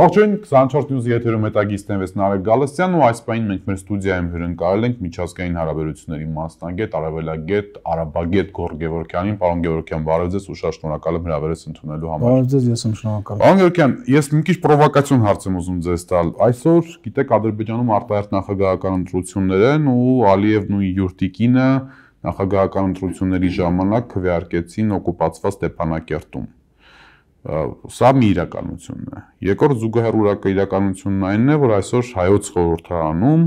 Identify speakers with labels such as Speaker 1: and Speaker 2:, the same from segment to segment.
Speaker 1: Ողջույն 24 News եթերում հետագիստն ես Նարեկ Գալստյանն ու այս պայն մենք մեր ստուդիայում հյուրընկալել ենք միջազգային հարաբերությունների մասնագետ, արաբելագետ, արաբագետ Գոր Գևորքյանին։ Պարոն Գևորքյան, բարև ձեզ, ուշ շնորհակալ եմ հրավերս ընդունելու համար։ Բարև
Speaker 2: ձեզ, ես եմ շնորհակալ։
Speaker 1: Պարոն Գևորքյան, ես մի քիչ պրովոկացիոն հարց եմ ուզում ձեզ տալ։ Այսօր, գիտեք, Ադրբեջանում արտահերտ նախագահական ընտրություններ են ու Ալիևն ու Յուրտիկինը նախագահական ընտրությունների ժամանակ քվեարկեցին օկուպացված Ստեփանակերտում։ Սա մի իրականությունն է։ Երկրորդ զուգահեռ իրականությունն այնն է, որ այսօր հայոց խորհրդարանում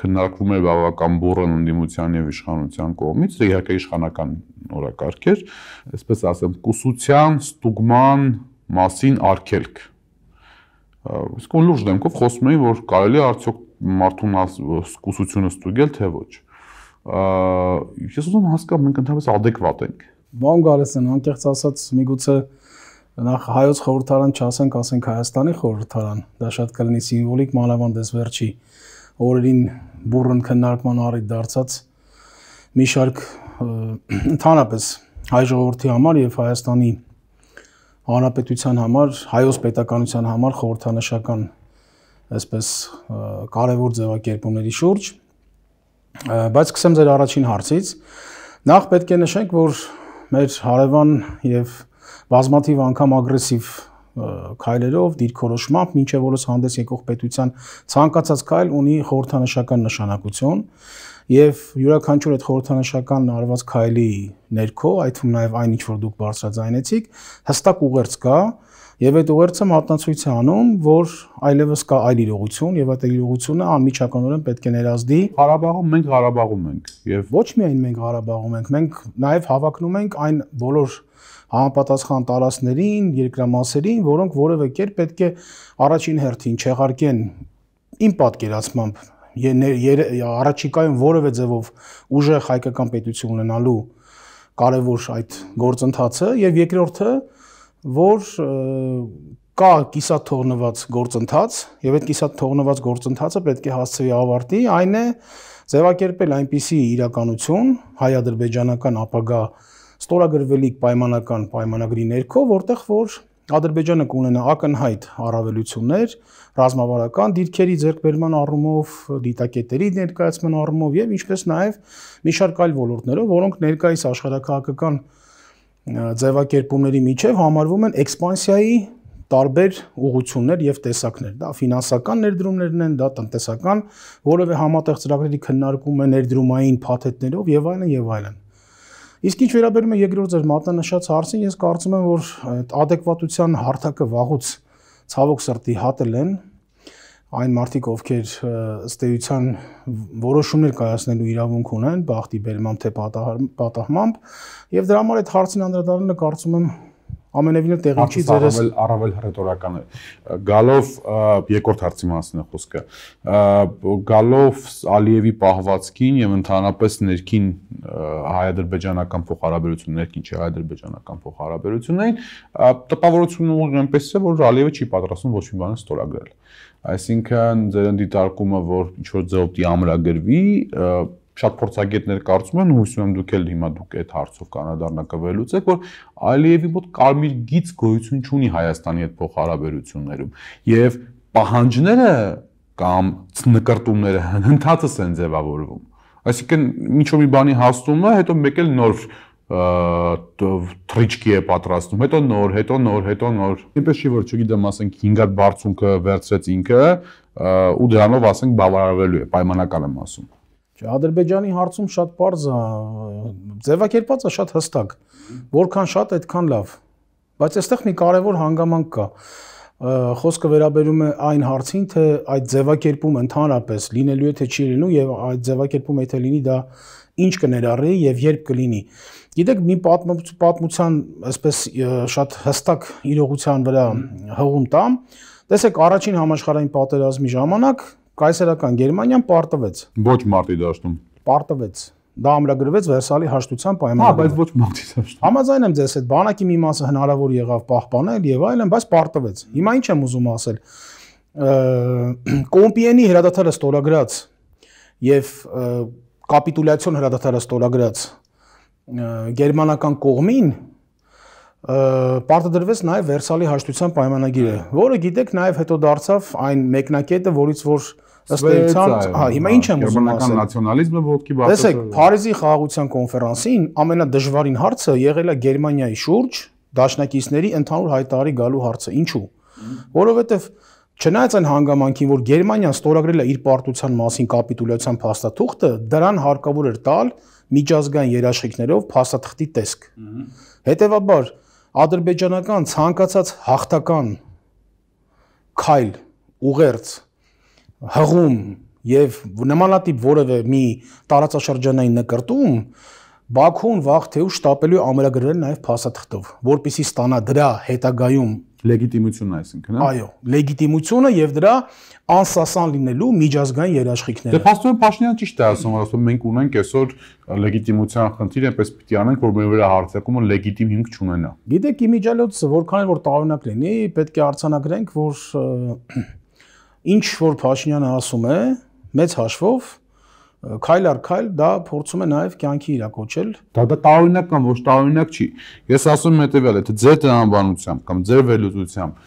Speaker 1: քննարկվում է բավական բուրըն ընդդիմության եւ իշխանության կողմից, իհարկե իշխանական օրակարգ էր, այսպես ասեմ, կուսության ստուգման մասին արգելք։ Իսկ ու լուրջ դեմքով խոսում էին, որ կարելի է արդյոք մարդուն կուսությունը ստուգել, թե ոչ։ Ես ուզում հասկան մենք ընդհանրապես ադեկվատ ենք։
Speaker 2: Բան գալիս են, անկեղծ ասած, միգուցե մի նախ հայոց խորհրդարան չասենք, ասենք Հայաստանի խորհրդարան, դա շատ կլինի սիմվոլիկ մանավանդ էս վերջի օրերին բուրըն քննարկման առիթ դարձած մի շարք ընդհանրապես հայ ժողովրդի համար եւ Հայաստանի հանրապետության համար, հայոց պետականության համար խորհրդանշական այսպես կարևոր ձևակերպումների շուրջ, բայց սկսեմ ձեր առաջին հարցից։ Նախ պետք է նշենք, որ մեր հարևան եւ և բազմաթիվ անգամ ագրեսիվ քայլերով, դիրքորոշմամբ, ոչ թե որս հանդես եկող պետության ցանկացած քայլ ունի խորհրդանշական նշանակություն եւ յուրաքանչյուր այդ խորհրդանշական արված քայլի ներքո, այդ թվում նաեւ այն ինչ որ դուք բարձրաձայնեցիք, հստակ ուղերձ կա եւ այդ ուղերձը մատնացույց է անում, որ այլևս կա այլ իրողություն եւ այդ իրողությունը անմիջականորեն պետք է ներազդի։ Ղարաբաղում մենք Ղարաբաղում ենք եւ ոչ միայն մենք Ղարաբաղում ենք, մենք նաեւ հավակնում ենք այն բոլոր համապատասխան տարածքներին, երկրամասերին, որոնք որևէ կերպ պետք է առաջին հերթին չեղարկեն իմ պատկերացմամբ առաջիկայում որևէ ձևով ուժեղ հայկական պետություն ունենալու կարևոր այդ գործընթացը եւ երկրորդը որ կա կիսաթողնված գործընթաց եւ այդ կիսաթողնված գործընթացը պետք է հասցվի ավարտի այն է ձևակերպել այնպիսի իրականություն հայ-ադրբեջանական ապագա ստորագրվելիք պայմանական պայմանագրի ներքո, որտեղ որ Ադրբեջանը կունենա ակնհայտ առավելություններ ռազմավարական դիրքերի ձեռքբերման առումով, դիտակետերի ներկայացման առումով եւ ինչպես նաեւ մի շարք այլ ոլորտներով, որոնք ներկայիս աշխարհակահաղական ձևակերպումների միջև համարվում են էքսպանսիայի տարբեր ուղություններ եւ տեսակներ։ Դա ֆինանսական ներդրումներն են, դա տնտեսական, որովե համատեղ ծրագրերի քննարկումը ներդրումային փաթեթներով եւ այլն եւ այլն։ այլ Իսկ ինչ վերաբերում է երկրորդ ձեր մատնանշած հարցին, ես կարծում եմ, որ այդ adekvatության հարթակը վաղուց ցավոք սրտի հատել են այն մարդիկ, ովքեր ստեյության որոշումներ կայացնելու իրավունք ունեն, բախտի բերմամբ թե պատահմամբ, եւ դրա համար այդ հարցին անդրադառնալը կարծում եմ ամենևին էլ տեղին չի ձերես առավել
Speaker 1: առավել հռետորական է գալով երկրորդ հարցի մասն է խոսքը գալով Ալիևի պահվածքին եւ ընդհանրապես ներքին հայ-ադրբեջանական փոխհարաբերություն ներքին չէ հայ-ադրբեջանական փոխհարաբերություններին տպավորությունը ուղղակի այնպես է որ Ալիևը չի պատրաստվում ոչ մի բան ստորագրել այսինքն ձեր ընդդիտարկումը որ ինչ որ ձեւով դիամրագրվի շատ փորձագետներ կարծում են, հույս ունեմ դուք էլ հիմա դուք այդ հարցով կանադառնակ կվելուցեք, որ Ալիևի մոտ կարմիր գից գոյություն չունի Հայաստանի հետ փոխհարաբերություններում եւ պահանջները կամ նկարտումները հնդածս են ձևավորվում։ Այսինքն ինչու մի բանի հասնում է, հետո մեկ էլ նոր թրիչկի է պատրաստում, հետո նոր, հետո նոր, հետո նոր։ Ինչպես չի որ, չգիտեմ, ասենք 5 հատ բարձունքը վերցրեց ինքը ու դրանով ասենք բավարարվելու է, պայմանական եմ ասում։
Speaker 2: Չէ, Ադրբեջանի հարցում շատ པարզ է, ձևակերպած է շատ հստակ։ Որքան շատ, այդքան լավ։ Բայց այստեղ մի կարևոր հանգամանք կա։ Խոսքը վերաբերում է այն հարցին, թե այդ ձևակերպումը ընդհանրապես լինելու է թե չի լինելու եւ այդ ձևակերպումը եթե լինի, դա ինչ կներառի եւ երբ կլինի։ Գիտեք, մի պատմության, այսպես շատ հստակ իրողության վրա հղում տամ։ Տեսեք, առաջին համաշխարհային պատերազմի ժամանակ կայսերական Գերմանիան պարտվեց։
Speaker 1: Ոչ մարտի դաշտում։
Speaker 2: Պարտվեց։ Դա ամրագրվեց Վերսալի հաշտության պայմաններում։ Հա, բայց ոչ
Speaker 1: մարտի դաշտում։
Speaker 2: Համաձայն եմ ձեզ հետ, բանակի մի մասը հնարավոր եղավ պահպանել եւ այլն, բայց պարտվեց։ Հիմա ինչ եմ ուզում ասել։ Կոմպիենի հրադադարը ստորագրած եւ կապիտուլյացիոն հրադադարը ստորագրած գերմանական կողմին պարտադրվեց նաև Վերսալի հաշտության պայմանագիրը, որը գիտեք նաև հետո դարձավ այն մեկնակետը, որից որ ըստ էության, հա, հիմա ինչ եմ ուզում ասել։ Գերմանական
Speaker 1: նացիոնալիզմը ոդկի բացը։ Տեսեք,
Speaker 2: Փարիզի խաղաղության կոնֆերանսին ամենադժվարին հարցը եղել է Գերմանիայի շուրջ դաշնակիցների ընդհանուր հայտարարի գալու հարցը։ Ինչու՞։ Որովհետև Չնայած այն հանգամանքին, որ Գերմանիան ստորագրել է իր պարտության մասին կապիտուլյացիան փաստաթուղթը, դրան հարկավոր էր տալ միջազգային երաշխիքներով փաստաթղթի տեսք։ Հետևաբար, ադրբեջանական ցանկացած հաղթական քայլ ուղերձ հղում եւ նմանատիպ որևէ մի տարածաշրջանային նկարտում Բաքուն վաղ թե ու շտապելու ամրագրել նաև փաստաթղթով, որpիսի ստանա դրա հետագայում լեգիտիմությունն այսինքն, հա։ Այո, լեգիտիմությունը եւ դրա անսասան լինելու միջազգային երաշխիքները։ Դե
Speaker 1: փաստորեն Փաշինյան ճիշտ է ասում, ասում մենք ունենք այսօր լեգիտիմության խնդիր, այնպես պիտի անենք, որ մեր վրա հարցակումը լեգիտիմ հիմք չունենա։ Գիտեք,
Speaker 2: իմիջալոց որքան էլ որ տարօրինակ լինի, պետք է արցանագրենք, որ ինչ որ Փաշինյանը ասում է, մեծ հաշվով քայլ առ քայլ դա փորձում է նաև կյանքի իրակոչել։
Speaker 1: Դա դա տարօրինակ կամ ոչ տարօրինակ չի։ Ես ասում եմ հետեւյալը, թե ձեր տնանբանությամբ կամ ձեր վերլուծությամբ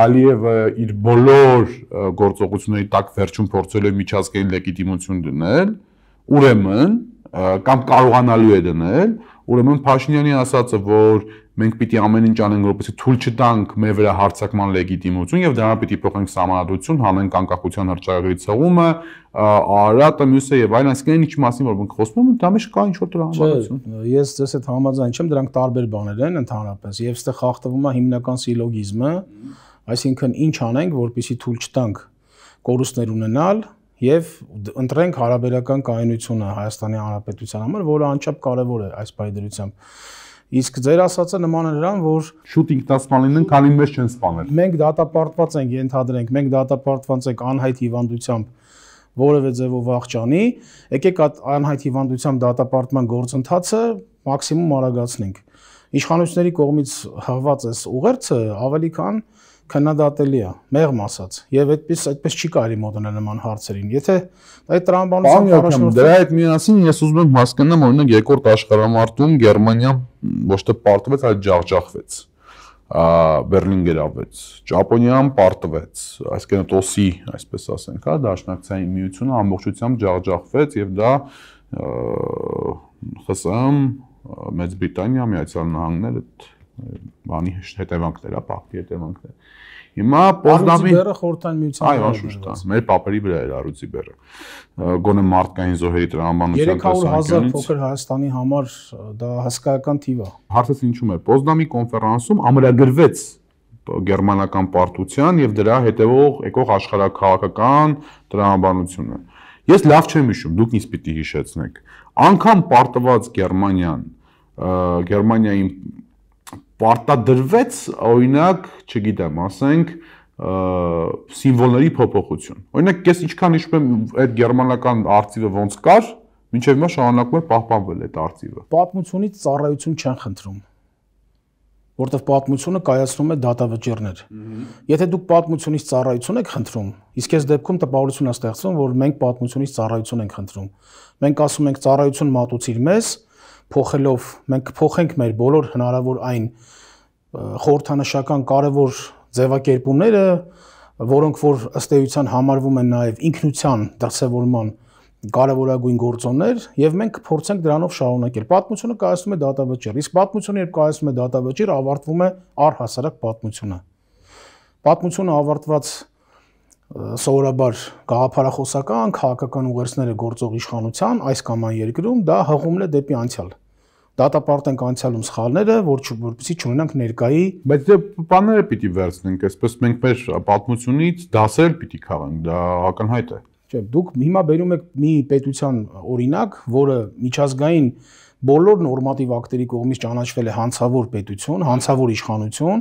Speaker 1: Ալիևը իր բոլոր գործողությունների տակ վերջում փորձել է միջազգային լեգիտիմություն դնել, ուրեմն կամ կարողանալու է դնել, Ուրեմն Փաշինյանի ասածը, որ մենք պիտի ամեն ինչ անենք, որպեսզի թույլ չտանք մեր վրա հարցակման լեգիտիմություն եւ դրան պիտի փոխենք համանadrություն, հանենք անկախության հրճարակի ցողումը, Արարատը, մյուսը եւ այլն, այսինքն այն ինչի մասին որ մենք խոսում ենք, դա մեջ կա ինչ-որ դրամատություն։
Speaker 2: Ես ձեզ հետ համաձայն չեմ, դրանք տարբեր բաներ են ընդհանրապես եւ ստեղ խախտվում է հիմնական սիլոգիզմը, այսինքն ինչ անենք, որպեսզի թույլ չտանք կորուստներ ունենալ, եւ ընտրենք հարաբերական կայունությունը Հայաստանի Հանրապետության համար, որը անչափ կարեւոր է այս բայդրությամբ։ Իսկ ձեր ասածը նման է նրան, որ շուտ ինքնասպան լինեն, քանի մեզ չեն սպանել։ Մենք դատապարտված ենք, ենթադրենք, մենք դատապարտված ենք անհայտ հիվանդությամբ որևէ ձևով աղճանի, եկեք այդ անհայտ հիվանդությամբ դատապարտման գործընթացը մաքսիմում արագացնենք։ Իշխանությունների կողմից հղված այս ուղերձը ավելի քան քննադատելի է, մեղմ ասած։ Եվ այդպես այդպես չի կարելի մոտենալ նման հարցերին։ Եթե այդ տրամաբանության առաջնորդ դրա այդ
Speaker 1: միասին ես ուզում եմ հասկանամ, օրինակ երկրորդ աշխարհամարտում Գերմանիան ոչ թե պարտվեց, այլ ջախջախվեց Բերլին գերավեց։ Ճապոնիան պարտվեց, այսինքն ՏՕՍ-ի, այսպես ասենք, հա, Դաշնակցային միությունը ամբողջությամբ ջախջախվեց եւ դա ԽՍՀՄ, Մեծ Բրիտանիա, Միացյալ Նահանգները բանի հետևանքներ, հա, պարտի հետևանքներ։ Հիմա Պոզդամի բերը խորհրդային
Speaker 2: միության այո, անշուշտ
Speaker 1: է, մեր papերի վրա էր Արուծի բերը։ Գոնե մարդկային զոհերի տրամաբանության տեսանկյունից 300.000 փոքր
Speaker 2: Հայաստանի համար դա հասկական թիվ է։
Speaker 1: Հարցը ինչու՞մ է։ Պոզդամի կոնֆերանսում ամրագրվեց գերմանական պարտության եւ դրա հետեւող եկող աշխարհակաղակական տրամաբանությունը։ Ես լավ չեմ հիշում, դուք ինձ պիտի հիշեցնեք։ Անկամ պարտված Գերմանիան, Գերմանիայի պարտադրվեց օրինակ, չգիտեմ, ասենք սիմվոլների փոփոխություն։ Օրինակ, ես ինչքան իշխում այդ գերմանական արխիվը ոնց կար, մինչև հիմա շարունակում է պահպանվել այդ արխիվը։
Speaker 2: Պատմությունից ծառայություն չեն խնդրում որտեվ պատմությունը կայացնում է դատավճիռներ։ Եթե դուք պատմությունից ծառայություն եք խնդրում, իսկ այս դեպքում տպավորություն է ստեղծվում, որ մենք պատմությունից ծառայություն ենք խնդրում։ Մենք ասում ենք ծառայություն մատուցիր մեզ, փոխելով մենք կփոխենք մեր բոլոր հնարավոր այն խորհրդանշական կարևոր ձևակերպումները, որոնք որ ըստ էության համարվում են նաև ինքնության դրսևորման կարևորագույն գործոններ եւ մենք կփորձենք դրանով շարունակել։ Պատմությունը կայացնում է դատավճիռ, իսկ պատմությունը երբ կայացնում է դատավճիռ, ավարտվում է առհասարակ պատմությունը։ Պատմությունը ավարտված սովորաբար գաղափարախոսական քաղաքական ուղերձները գործող իշխանության այս կամ այն երկրում դա հղումն է դեպի անցյալ դատապարտենք անցյալում սխալները, որ որպեսզի չունենանք
Speaker 1: ներկայի։ Բայց դե բաները պիտի վերցնենք, այսպես մենք մեր պատմությունից դասեր պիտի քաղենք, դա ակնհայտ է։
Speaker 2: Չէ, դուք հիմա բերում եք մի պետության օրինակ, որը միջազգային բոլոր նորմատիվ ակտերի կողմից ճանաչվել է հանցավոր պետություն, հանցավոր իշխանություն,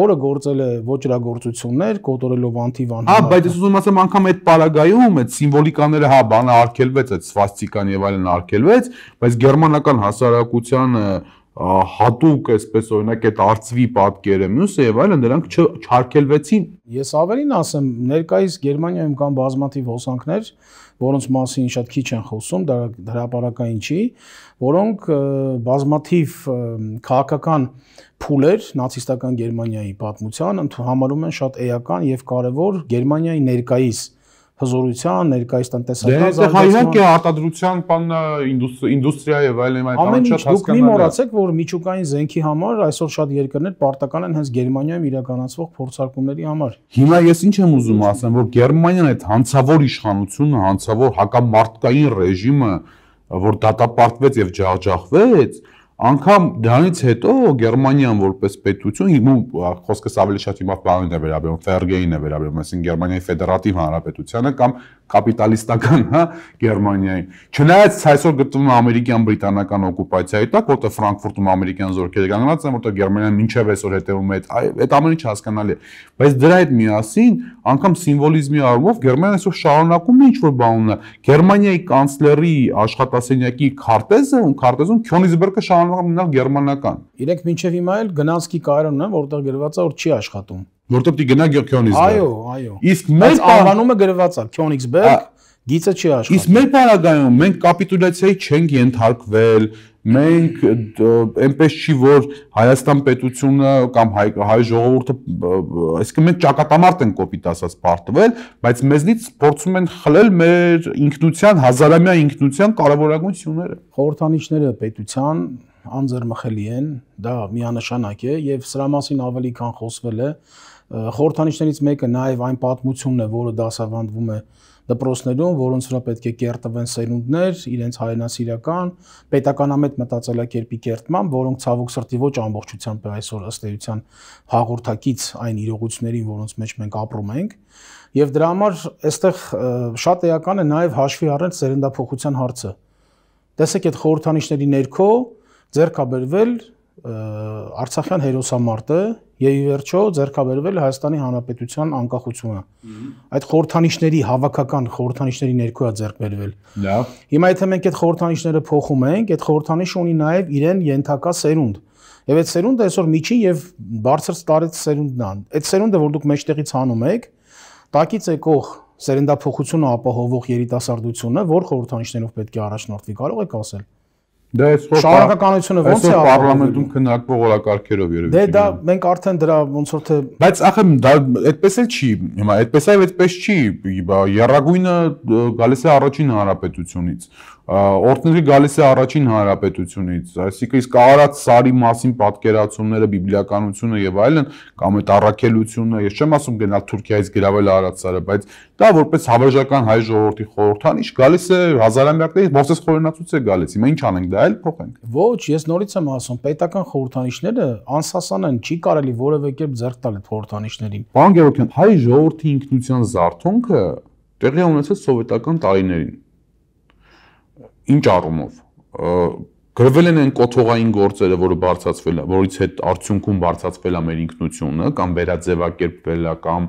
Speaker 2: որը գործել է ոչրագործություններ, կոտորելով անթիվան։ Հա, բայց
Speaker 1: ես ուզում ասեմ անգամ այդ պարագայում այդ սիմվոլիկաները հա բանը արգելվեց, այդ սվաստիկան եւ այլն արգելվեց, բայց գերմանական հասարակության հատուկ այսպես օրինակ այդ արծվի պատկերը մյուսը եւ այլն դրանք չարգելվեցին։ Ես ավելին ասեմ, ներկայիս
Speaker 2: Գերմանիայում կան բազմաթիվ հոսանքներ, որոնց մասին շատ քիչ են խոսում, դա հրաապարակային չի, որոնք բազմաթիվ քաղաքական փուլեր նացիստական Գերմանիայի պատմության համարում են շատ էական եւ կարեւոր Գերմանիայի ներկայիս հզորության, ներկայիս տնտեսական դե, զարգացման։ Դե հայհոկի
Speaker 1: արտադրության բան ինդուստրիա եւ այլն այն բանը շատ հասկանալի է։ Դուք մի մոռացեք,
Speaker 2: որ միջուկային զենքի համար այսօր շատ երկրներ պարտական են հենց Գերմանիայում իրականացվող փորձարկումների համար։
Speaker 1: Հիմա ես ինչ եմ ուզում ասեմ, որ Գերմանիան այդ հանցավոր իշխանությունը, հանցավոր հակամարտկային ռեժիմը, որ դատապարտվեց եւ ջախջախվեց, ջաղ Անկամ դրանից հետո Գերմանիան որպես պետություն, հիմա խոսքս ավելի շատ հիմա պարոնին է վերաբերում, Ֆերգեին է վերաբերում, այսինքն Գերմանիայի ֆեդերատիվ հանրապետությանը կամ կապիտալիստական, հա, Գերմանիային։ Չնայած այսօր գտնվում է ամերիկյան բրիտանական օկուպացիայի տակ, որտեղ Ֆրանկֆուրտում ամերիկյան զորքերը կանգնած են, որտեղ Գերմանիան մինչև այսօր հետևում է, այդ ամենը չհասկանալի է։ Բայց դրա հետ միասին, անգամ սիմվոլիզմի առումով Գերմանիան այսօր շարունակում է ինչ-որ բան ունենալ։ Գերմանիայի կանցլերի աշխատասենյակի քարտեզը, ում քարտեզում Քյոնիզբերգը շարունակ մնալ գերմանական։ Իրենք մինչև հիմա էլ գնացքի կայարան ունեն, որտեղ գրված է որ չի աշխատում։ Որտեղ պիտի գնա Քյոնիզբերգ։ Այո, այո։ Իսկ մեր անվանումը գրված է Քյոնիզբերգ, գիծը չի աշխատում։ Իսկ մեր բարագայում մենք կապիտուլյացիայի չենք ենթարկվել, մենք այնպես չի որ Հայաստան պետությունը կամ հայ հայ ժողովուրդը այսինքն մենք ճակատամարտ են կոպիտ ասած բարտվել, բայց մեզնից փորձում են խլել մեր ինքնության, հազարամյա ինքնության կարևորագույն սյուները։
Speaker 2: Խորհրդանիշները պետության անձերմխելի են, դա միանշանակ է եւ սրա մասին ավելի քան խոսվել է։ Խորհրդանիշներից մեկը նաեւ այն պատմությունն է, որը դասավանդվում է դպրոցներում, որոնց վրա պետք է կերտվեն սերունդներ, իրենց հայրենասիրական, պետականամետ մտածելակերպի կերտման, որոնք ցավոք սրտի ոչ ամբողջությամբ այսօր ըստ էության հաղորդակից այն իրողություններին, որոնց մեջ մենք ապրում ենք, եւ դրա համար այստեղ շատ էական է նաեւ հաշվի առնել սերնդափոխության հարցը։ Տեսեք այդ խորհրդանիշների ներքո ձերքաբերվել Արցախյան հերոսամարտը եւ ի վերջո ձերքաբերվել Հայաստանի Հանրապետության անկախությունը։ Այդ խորհրդանիշների հավաքական խորհրդանիշների ներքո է ձերբերվել։ Լավ։ Հիմա եթե մենք այդ խորհրդանիշները փոխում ենք, այդ խորհրդանիշը ունի նաեւ իրեն յենթակա սերունդ։ Եվ այդ սերունդը այսօր միջին եւ բարձր տարեց սերունդն է։ Այդ սերունդը, որ դուք մեջտեղից հանում եք, տակից եկող սերնդափոխությունը ապահովող երիտասարդությունը, որ խորհրդանիշներով պետք է առաջնորդվի, կարող եք ասել։
Speaker 1: Դա այսօր շարունակականությունը ո՞նց է ապրում։ Այսօր parlamentum քննարկվող օրակարգերով երևի։ Դե դա
Speaker 2: մենք արդեն դրա
Speaker 1: ոնց որ թե Բայց ախը դա այդպես էլ չի, հիմա այդպես այլ այդպես չի, երրագույնը գալիս է առաջին հանրապետությունից Օրդները գալիս է առաջին հանրապետությունից, այսինքն իսկ արած սարի մասին պատկերացումները, բիբլիականությունը եւ այլն կամ այդ առաքելությունը, ես չեմ ասում գնալ Թուրքիայից գravel արած սարը, բայց դա որպես հավերժական հայ ժողովրդի խորհրդանիշ գալիս է հազարամյակներից, ոսես խորենացուց է գալիս։ Հիմա ինչ անենք, դա էլ փոխենք։ Ոչ, ես նորից եմ ասում, պետական խորհրդանիշները անսասան են,
Speaker 2: չի կարելի որևէ կերպ ձեռք տալ այդ խորհրդանիշներին։
Speaker 1: Պարոն Գևորգյան, հայ ժողովրդի ինքնության զարթոնքը տեղի ունեցած սովետական տարիներին Ինչ առումով գրվել են այն կոթողային գործերը, որը բարձացվել է, որից հետ արդյունքում բարձացվել է մեր ինքնությունը կամ վերաձևակերպվել է կամ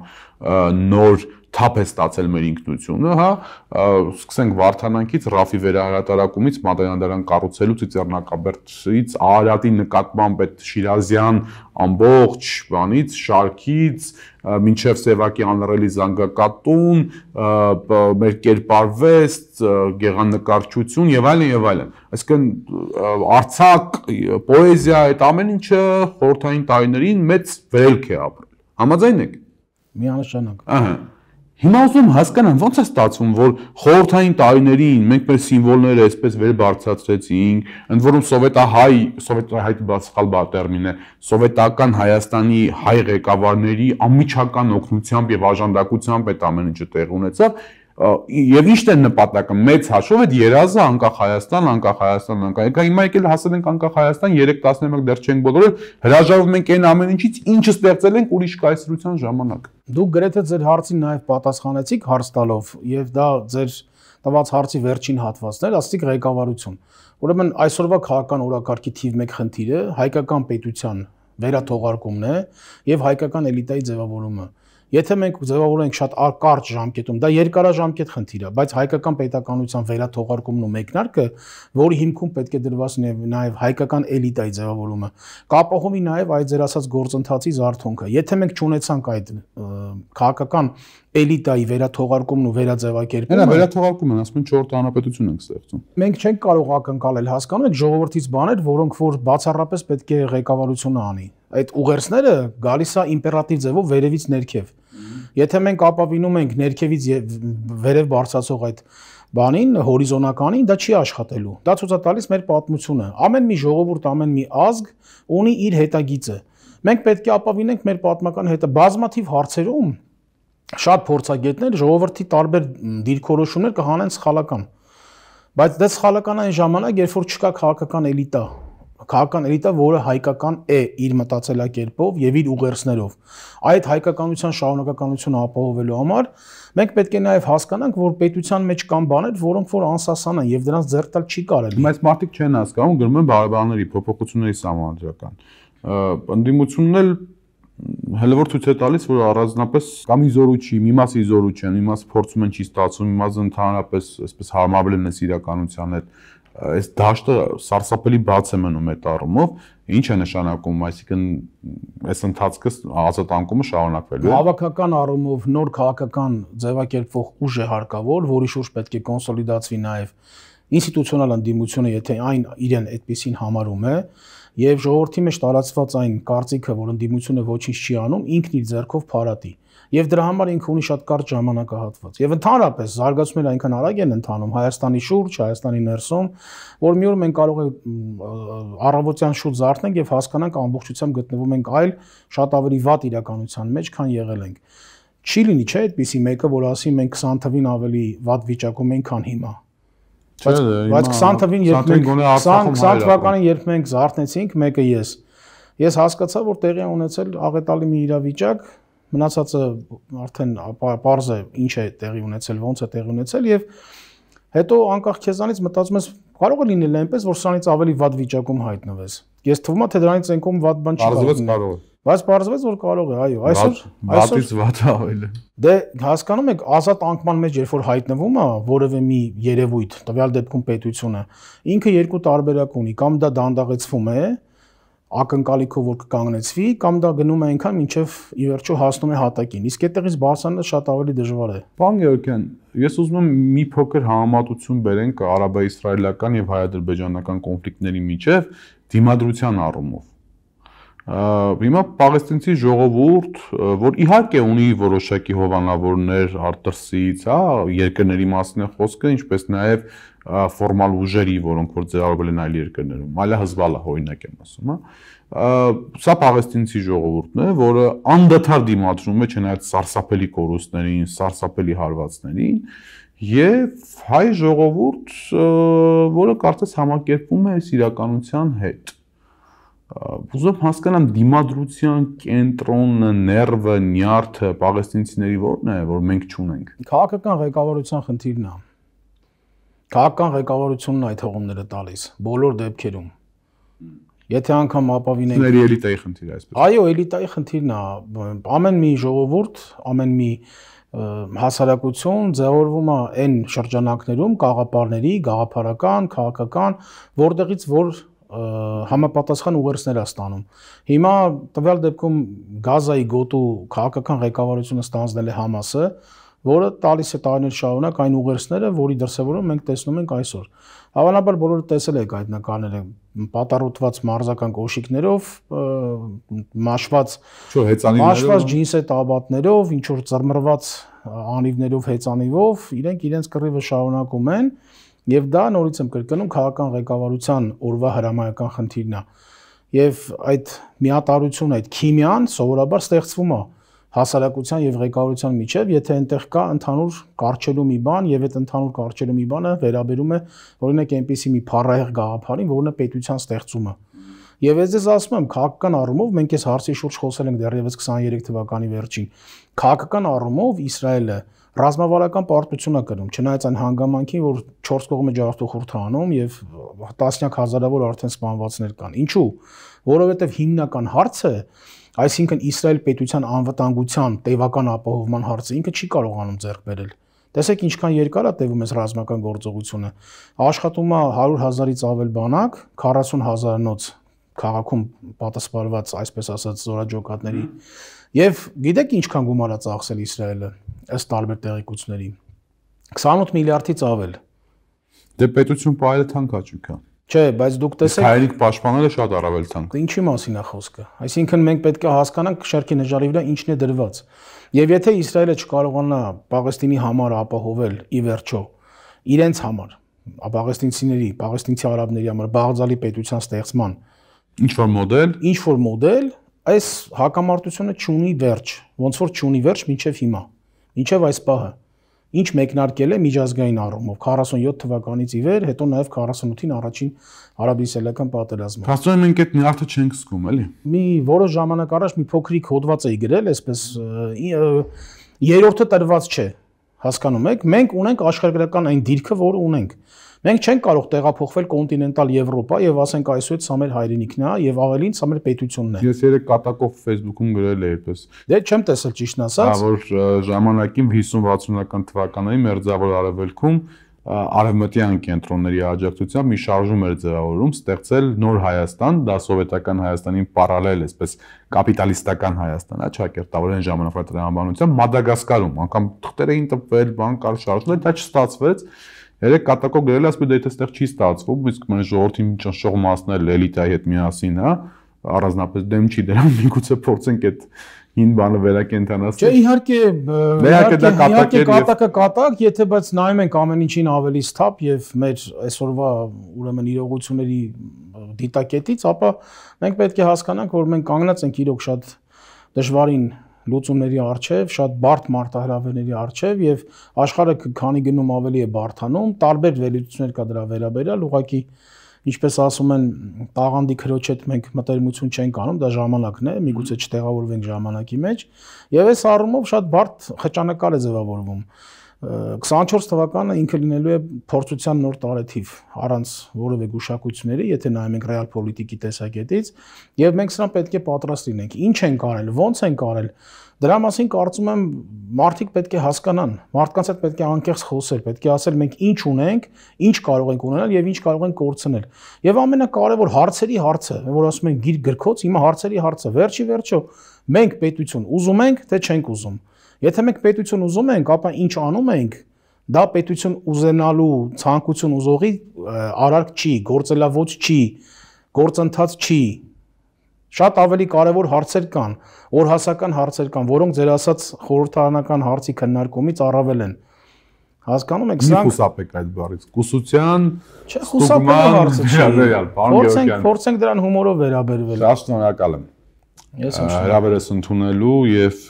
Speaker 1: նոր և, թափ է ստացել մեր ինքնությունը, հա, սկսենք Վարդանանքից, Ռաֆի վերահրատարակումից, Մատենադարան կառուցելուց, Ծեռնակաբերտից, Արարատի նկատմամբ այդ Շիրազյան ամբողջ բանից, շարքից, մինչև Սևակի անռելի զանգակատուն, մեր կերպարվեստ, գեղանկարչություն եւ այլն եւ այլն։ Այսինքն արցակ, պոեզիա, այդ ամեն ինչը խորթային տարիներին մեծ վերելք է ապրել։ Համաձայն եք։
Speaker 2: Միանշանակ։
Speaker 1: Ահա։ Հիմա ուզում հասկանան ո՞նց է ստացվում, որ խորհրդային տարիներին մենք մեր սիմվոլները այսպես վերբարձրացրեցինք, ընդ որում սովետահայ, սովետահայ բացխալ բատերմինը, սովետական Հայաստանի հայ ղեկավարների անմիջական օգնությամբ եւ աջակցությամբ այդ ամեն ինչը տեղ ունեցավ, եւ ի՞նչն է նպատակը մեծ հաշվով այդ երազը անկախ Հայաստան, անկախ Հայաստան, անկախ։ Եկա հիմա եկել հասել ենք անկախ Հայաստան 3:11 դեռ չենք բոլորը հրաժարվում ենք այն ամեն ինչից, ինչը ստեղծել ենք ուրիշ կայսրության ժամանակ։ Դուք գրեթե ձեր հարցին նաեւ պատասխանեցիք
Speaker 2: հարց տալով եւ դա ձեր տված հարցի վերջին հատվածն էր, ասեցիք ղեկավարություն։ Ուրեմն այսօրվա քաղաքական օրակարգի թիվ 1 խնդիրը հայկական պետության վերաթողարկումն է եւ հայկական էլիտայի ձևավորումը։ Եթե մենք ձևավորենք շատ արկարճ ժամկետում, դա երկարաժամկետ խնդիր է, բայց հայկական պետականության վերաթողարկումն ու մեկնարկը, որի հիմքում պետք է դրված նաև հայկական էլիտայի ձևավորումը, կապահովի նաև այդ ձեր ասած գործընթացի զարթոնքը։ Եթե մենք չունեցանք այդ քաղաքական էլիտայի
Speaker 1: վերաթողարկումն ու վերաձևակերպումը։ Նա վերաթողարկումն ասում են 4 հանրապետություն ենք ստեղծում։
Speaker 2: Մենք չենք կարող ակնկալել, հասկանում եք, ժողովրդից բաներ, որոնք որ բացառապես պետք է ղեկավարությունը անի։ Այդ ուղերձները գալիս է իմպերատիվ ձևով վերևից ներքև։ Եթե մենք ապավինում ենք ներքևից վերև բարձրացող այդ բանին, հորիզոնականին, դա չի աշխատելու։ Դա ցույց է տալիս մեր պատմությունը։ Ամեն մի ժողովուրդ, ամեն մի ազգ ունի իր հետագիծը։ Մենք պետք է ապավինենք մեր պատմական հետը բազմաթիվ հարցերում շատ փորձագետներ ժողովրդի տարբեր դիրքորոշումներ կհանեն սխալական։ Բայց դա սխալական այն ժամանակ, երբ որ չկա քաղաքական էլիտա, քաղաքական էլիտա, որը հայկական է իր մտածելակերպով եւ իր ուղերձներով։ Այդ հայկականության շարունակականությունը ապահովելու համար մենք պետք է նաեւ հասկանանք, որ պետության մեջ կան բաներ, որոնք որ անսասան են եւ դրանց ձեռք տալ չի կարելի։
Speaker 1: Բայց մարդիկ չեն հասկանում, գրում են բարբանների փոփոխությունների համանդրական։ Ընդդիմությունն էլ հələ որ ցույց է տալիս, որ առանձնապես կամ իզորու չի, մի մասը իզորու չեն, մի մասը փորձում են չի ստացվում, մի մասը ընդհանրապես այսպես հարմարվել են իրականության հետ այս դաշտը սարսափելի բաց է մնում այդ առումով, ինչ է նշանակում, այսինքն այս ընթացքը ազատանկումը շարունակվելու է։
Speaker 2: Հավաքական առումով նոր քաղաքական ձևակերպող ուժ է հարկավոր, որի շուրջ պետք է կոնսոլիդացվի նաև ինստիտուցիոնալ ընդդիմությունը, եթե այն իրեն այդպեսին համարում է, եւ ժողովրդի մեջ տարածված այն կարծիքը, որ ընդդիմությունը ոչինչ չի անում, ինքն իր ձեռքով փարատի եւ դրա համար ինքը ունի շատ կարճ ժամանակահատված։ Եվ ընդհանրապես զարգացումները այնքան արագ են ընթանում Հայաստանի շուրջ, Հայաստանի ներսում, որ մի օր մենք կարող է առավոտյան շուտ զարթնենք եւ հասկանանք ամբողջությամբ գտնվում ենք այլ շատ ավելի վատ իրականության մեջ, քան եղել ենք։ Չի լինի, չէ, այդպիսի մեկը, որ ասի մենք 20 թվին ավելի վատ վիճակում ենք, քան հիմա բայց բայց 20 թվին երբ մենք 20 թվականին երբ մենք զարթնեցինք, մեկը ես։ Ես հասկացա, որ տեղի ունեցել աղետալի մի իրավիճակ, մնացածը արդեն պարզ է ինչ է տեղի ունեցել, ոնց է տեղի ունեցել եւ հետո անկախ քեզանից մտածում ես կարող է լինել այնպես, որ սրանից ավելի վատ վիճակում հայտնվես։ Ես թվում է թե դրանից ենքում վատ բան չի կարող։ կարող է։ Բայց պարզվեց որ կարող է, այո, այսօր այսօրից վատ ավել է։ Դե հասկանում եք, ազատ անկման մեջ երբ որ հայտնվում է որևէ մի երևույթ, տվյալ դեպքում պետությունը, ինքը երկու տարբերակ ունի, կամ դա դանդաղեցվում է, դա ակնկալիքով որ կկանգնեցվի կամ դա գնում է այնքան ինչև ի վերջո հասնում է հատակին իսկ այդտեղից բարձրանալը շատ ավելի դժվար է Պարոն
Speaker 1: Գևորգյան ես ուզում եմ մի փոքր համեմատություն բերենք արաբա-իսրայելական եւ հայ-ադրբեջանական կոնֆլիկտների միջև դիմադրության առումով հիմա պաղեստինցի ժողովուրդ, որ իհարկե ունի որոշակի հովանավորներ արտրսից, հա, երկրների մասն է խոսքը, ինչպես նաև ֆորմալ ուժերի, որոնք որ ձեռարվել են այլ երկրներում։ Այլա հզբալա օրինակ եմ ասում, հա։ Սա Պաղեստինցի ժողովուրդն է, որը անդադար դիմադրում է չնայած սարսափելի կորուստներին, սարսափելի հարվածներին, եւ հայ ժողովուրդ, որը կարծես համակերպում է այս իրականության հետ։ Ուզում հասկանամ դիմադրության կենտրոնը, ներվը, նյարդը Պաղեստինցիների ո՞րն է, որ մենք չունենք։
Speaker 2: Քաղաքական ղեկավարության խնդիրն է։ Ա քաղաքական ղեկավարությունն այդ հողումները տալիս բոլոր դեպքերում։ Եթե անգամ ապավինեն Ձեր էլիտայի
Speaker 1: խնդիր այսպես։ Այո,
Speaker 2: էլիտայի խնդիրն է։ Ամեն մի ժողովուրդ, ամեն մի հասարակություն ձևավորվում է այն շրջանակներում գաղափարների, գաղափարական, քաղաքական, որտեղից որ համապատասխան ուղերձներ է ստանում։ Հիմա տվյալ դեպքում Գազայի գոտու քաղաքական ղեկավարությունը ստանձնել է Համասը, որը տալիս է տարիներ շարունակ այն ուղերձները, որի դրսևորումը մենք տեսնում ենք այսօր։ Հավանաբար բոլորը տեսել եք այդ նկարները պատարոտված մարզական կոշիկներով, մաշված մաշված ջինսետ աբատներով, ինչ որ ծռմռված անիվներով, հեծանիվով, իրենք իրենց կռիվը շարունակում են եւ դա նորից եմ կրկնում քաղաքական ղեկավարության օրվա հրամայական խնդիրն է։ Եվ այդ միատարությունը, այդ քիմիան սովորաբար ստեղծվում է հասարակության եւ ղեկավարության միջեւ, եթե այնտեղ կա ընդհանուր կարճելու մի բան եւ այդ ընդհանուր կարճելու մի բանը վերաբերում է օրինակ այնպիսի մի փառահեղ գաղափարին, որոնը պետության ստեղծումը։ Եվ ես ձեզ ասում եմ, քաղաքական առումով մենք այս հարցի շուրջ խոսել ենք դեռևս 23 թվականի վերջին։ Քաղաքական առումով Իսրայելը ռազմավարական պարտություն է կրում, չնայած այն հանգամանքին, որ 4 կողմը ջարդու խորթ անում եւ տասնյակ հազարավոր արդեն սպանվածներ կան։ Ինչու՞։ Որովհետեւ հիմնական հարցը Այսինքն Իսրայել պետության անվտանգության տևական ապահովման հարցը ինքը չի կարողանում ձեռք բերել։ Տեսեք ինչքան երկար է տևում այս ռազմական գործողությունը։ Աշխատում է 100 000-ից ավել բանակ, 40 000 նոց քաղաքում պատասխանված, այսպես ասած, զորաջոկատների։ Եվ գիտեք ինչքան գումար է ծախսել Իսրայելը ըստ տարբեր տեղեկությունների։ 28 միլիարդից ավել։
Speaker 1: Դե պետություն պահելը թանկ աճուկ է։
Speaker 2: Չէ, բայց դուք տեսեք հայերիկ
Speaker 1: պաշտպանելը շատ առավել ցանկ։
Speaker 2: Ինչի մասին է խոսքը։ Այսինքն մենք պետք է հասկանանք շարքի նժարի վրա ինչն է դրված։ Եվ եթե Իսրայելը չկարողանա Պաղեստինի համար ապահովել ի վերջո իրենց համար, պաղեստինցիների, պաղեստինցի արաբների համար բաղձալի պետության ստեղծման ինչ որ մոդել, ինչ որ մոդել, այս հակամարտությունը չունի վերջ, ոնց որ չունի վերջ ոչ միայն հիմա, ոչ միայն այս պահը ինչ մեկնարկել է միջազգային առումով 47 թվականից ի վեր, հետո նաև 48-ին առաջին արաբի-սելական պատերազմը։ Փաստորեն
Speaker 1: մենք այդ նյարդը չենք զգում, էլի։
Speaker 2: Մի որոշ ժամանակ առաջ մի փոքրիկ հոդված էի գրել, այսպես երրորդը տրված չէ, հասկանում եք։ Մենք ունենք աշխարհագրական այն դիրքը, որը ունենք։ Մենք չենք կարող տեղափոխվել կոնտինենտալ
Speaker 1: Եվրոպա եւ
Speaker 2: ասենք այսօր սա մեր հայրենիքն է հա, եւ ավելին սա մեր պետությունն
Speaker 1: է։ Ես երեք կատակով Facebook-ում գրել էի այդպես։ Դե չեմ տեսել ճիշտն ասած։ Հա որ ժամանակին 50-60-ական թվականների մերձավոր արևելքում արևմտյան կենտրոնների աջակցությամբ մի շարժում էր ձևավորում ստեղծել նոր Հայաստան, դա սովետական Հայաստանին պարալել, այսպես կապիտալիստական Հայաստան, հա, ճակերտավորեն ժամանակվա տրամաբանությամբ Մադագասկարում, անգամ թղթեր էին տպվել, բան կար շարժվել, դա չստացվեց երեք կատակով գրել ասում դա «Դե, եթե այդտեղ չի ստացվում, իսկ մեն ժողովրդին ճնշող մասն էլ էլիտայի հետ միասին, հա, առանձնապես դեմ չի դրան միգուցե փորձենք այդ հին բանը վերակենդանացնել։ Չէ,
Speaker 2: իհարկե, իհարկե դա կատակ է, կատակը կատակ, եթե բայց նայում ենք ամեն ինչին ավելի սթափ եւ մեր այսօրվա ուրեմն իրողությունների դիտակետից, ապա մենք պետք է հասկանանք, որ մենք կանգնած ենք իրոք շատ դժվարին լուծումների արչև, շատ բարդ մարտահրավերների արչև եւ աշխարհը քանի գնում ավելի է բարթանում, տարբեր վերլուծություններ կա դրա վերաբերյալ, ուղղակի ինչպես ասում են, տաղանդի քրոջ հետ մենք մտերմություն չենք անում, դա ժամանակն է, միգուցե չտեղավորվենք ժամանակի մեջ, եւ այս առումով շատ բարդ խճանակար է ձևավորվում։ 24 թվականը ինքը լինելու է փորձության նոր տարեթիվ առանց որևէ գուշակությունների, եթե նայում ենք ռեալ պոլիտիկի տեսակետից, եւ մենք սրան պետք է պատրաստ լինենք։ Ինչ են կարել, ո՞նց են կարել։ Դրա մասին կարծում եմ մարդիկ պետք է հասկանան։ Մարդկանց հետ պետք է անկեղծ խոսել, պետք է ասել մենք ինչ ունենք, ինչ կարող ենք ունենալ եւ ինչ կարող ենք կորցնել։ Եվ ամենակարևոր հարցերի հարցը, որ ասում են գիր գրքոց, հիմա հարցերի հարցը, վերջի վերջո մենք պետություն ուզում ենք, թե չենք ուզում։ Եթե մենք պետություն ուզում ենք, ապա ինչ անում ենք, դա պետություն ուզենալու ցանկություն ուզողի արարք չի, գործելավոց չի, գործընթաց չի։ Շատ ավելի կարևոր հարցեր կան, օրհասական հարցեր կան, որոնք ձեր ասած խորհրդարանական հարցի քննարկումից առավել են։ Հասկանում եք, սրանք
Speaker 1: խուսափեք այդ բառից։ Կուսության Չէ, խուսափելու հարցը չի։ Փորձենք,
Speaker 2: փորձենք դրան հումորով վերաբերվել։ Շատ շնորհակալ եմ։ Ես հրավերս
Speaker 1: ընդունելու եւ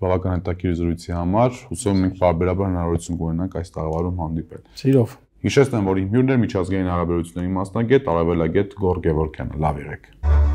Speaker 1: բավական հետաքրքիր զրույցի համար հուսով մենք բարբերաբար հնարավորություն կունենանք այս տաղավարում հանդիպել։ Սիրով։ Հիշեցնեմ, որ իմ հյուրն է միջազգային հարաբերությունների մասնագետ, արևելագետ Գոր Գևորքյանը։ Լավ եղեք։